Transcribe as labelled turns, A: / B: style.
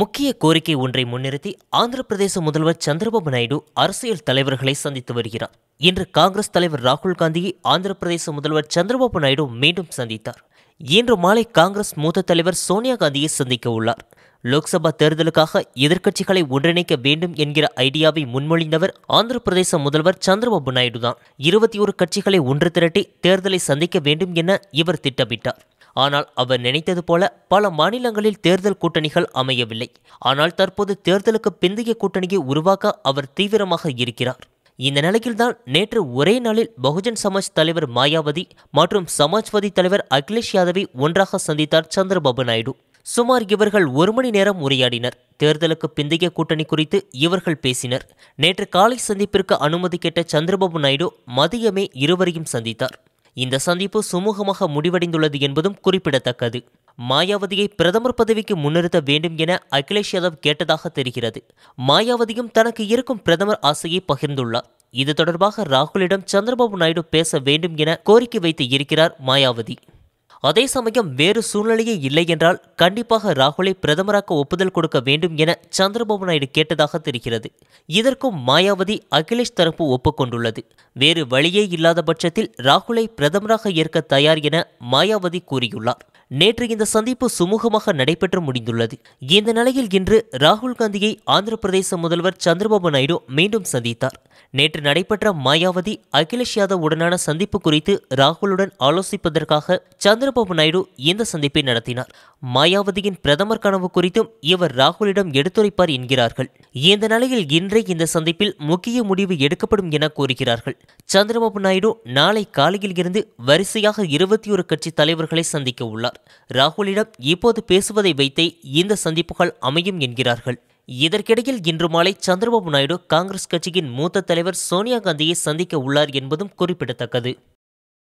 A: முக்கிய கோரிக்கை ஒன்றை முன்னிறுத்தி ஆந்திர பிரதேச முதல்வர் சந்திரபாபு நாயுடு அரசியல் தலைவர்களை சந்தித்து வருகிறார் இன்று காங்கிரஸ் தலைவர் ராகுல் காந்தியை ஆந்திர பிரதேச முதல்வர் சந்திரபாபு நாயுடு மீண்டும் சந்தித்தார் இன்று மாலை காங்கிரஸ் மூத்த தலைவர் சோனியா காந்தியை சந்திக்க உள்ளார் லோக்சபா தேர்தலுக்காக எதிர்க்கட்சிகளை ஒன்றிணைக்க வேண்டும் என்கிற ஐடியாவை முன்மொழிந்தவர் ஆந்திர பிரதேச முதல்வர் சந்திரபாபு நாயுடு தான் இருபத்தி ஒரு கட்சிகளை ஒன்று திரட்டி தேர்தலை சந்திக்க வேண்டும் என இவர் திட்டமிட்டார் ஆனால் அவர் நினைத்தது போல பல மாநிலங்களில் தேர்தல் கூட்டணிகள் அமையவில்லை ஆனால் தற்போது தேர்தலுக்கு பிந்தைய கூட்டணியை உருவாக்க அவர் தீவிரமாக இருக்கிறார் இந்த நிலையில்தான் நேற்று ஒரே நாளில் பகுஜன் சமாஜ் தலைவர் மாயாவதி மற்றும் சமாஜ்வாதி தலைவர் அகிலேஷ் யாதவை ஒன்றாக சந்தித்தார் சந்திரபாபு நாயுடு சுமார் இவர்கள் ஒரு மணி நேரம் உரையாடினர் தேர்தலுக்கு பிந்தைய கூட்டணி குறித்து இவர்கள் பேசினர் நேற்று காலை சந்திப்பிற்கு அனுமதி கேட்ட சந்திரபாபு நாயுடு மதியமே இருவரையும் சந்தித்தார் இந்த சந்திப்பு சுமூகமாக முடிவடைந்துள்ளது என்பதும் குறிப்பிடத்தக்கது மாயாவதியை பிரதமர் பதவிக்கு முன்னிறுத்த வேண்டும் என அகிலேஷ் யாதவ் கேட்டதாக தெரிகிறது மாயாவதியும் தனக்கு இருக்கும் பிரதமர் ஆசையை பகிர்ந்துள்ளார் இது தொடர்பாக ராகுலிடம் சந்திரபாபு நாயுடு பேச வேண்டும் என கோரிக்கை வைத்து இருக்கிறார் மாயாவதி அதே சமயம் வேறு சூழ்நிலையே இல்லை என்றால் கண்டிப்பாக ராகுலை பிரதமராக ஒப்புதல் கொடுக்க வேண்டும் என சந்திரபாபு நாயுடு கேட்டதாக தெரிகிறது இதற்கும் மாயாவதி அகிலேஷ் தரப்பு ஒப்புக்கொண்டுள்ளது வேறு வழியே இல்லாத பட்சத்தில் ராகுலை பிரதமராக ஏற்க தயார் என மாயாவதி கூறியுள்ளார் நேற்று இந்த சந்திப்பு சுமூகமாக நடைபெற்று முடிந்துள்ளது இந்த நிலையில் இன்று ராகுல் காந்தியை ஆந்திர பிரதேச முதல்வர் சந்திரபாபு நாயுடு மீண்டும் சந்தித்தார் நேற்று நடைபெற்ற மாயாவதி அகிலேஷ் யாதவ் உடனான சந்திப்பு குறித்து ராகுலுடன் ஆலோசிப்பதற்காக சந்திரபாபு நாயுடு இந்த சந்திப்பை நடத்தினார் மாயாவதியின் பிரதமர் கனவு குறித்தும் இவர் ராகுலிடம் எடுத்துரைப்பார் என்கிறார்கள் இந்த நிலையில் இன்றே இந்த சந்திப்பில் முக்கிய முடிவு எடுக்கப்படும் என கூறுகிறார்கள் சந்திரபாபு நாயுடு நாளை காலையில் இருந்து வரிசையாக இருபத்தி ஒரு கட்சி தலைவர்களை சந்திக்க உள்ளார் ராகுலிடம் இப்போது பேசுவதை வைத்தே இந்த சந்திப்புகள் அமையும் என்கிறார்கள் இதற்கிடையில் இன்று மாலை சந்திரபாபு நாயுடு காங்கிரஸ் கட்சியின் மூத்த தலைவர் சோனியா காந்தியை சந்திக்க உள்ளார் என்பதும் குறிப்பிடத்தக்கது